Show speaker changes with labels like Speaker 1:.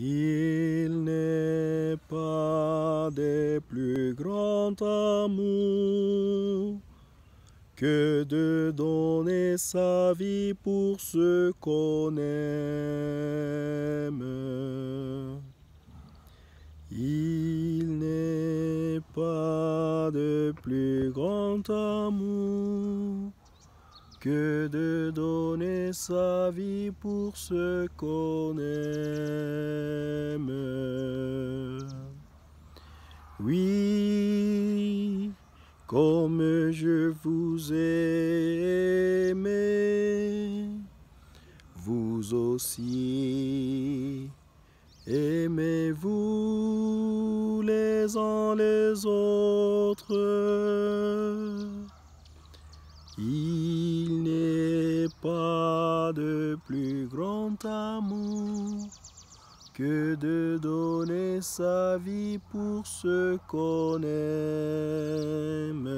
Speaker 1: Il n'est pas de plus grand amour que de donner sa vie pour ce qu'on aime. Il n'est pas de plus grand amour que de donner sa vie pour ce qu'on aime. Oui, comme je vous ai aimé, vous aussi aimez-vous les uns les autres. Il n'est pas de plus grand amour que de donner sa vie pour ce qu'on aime.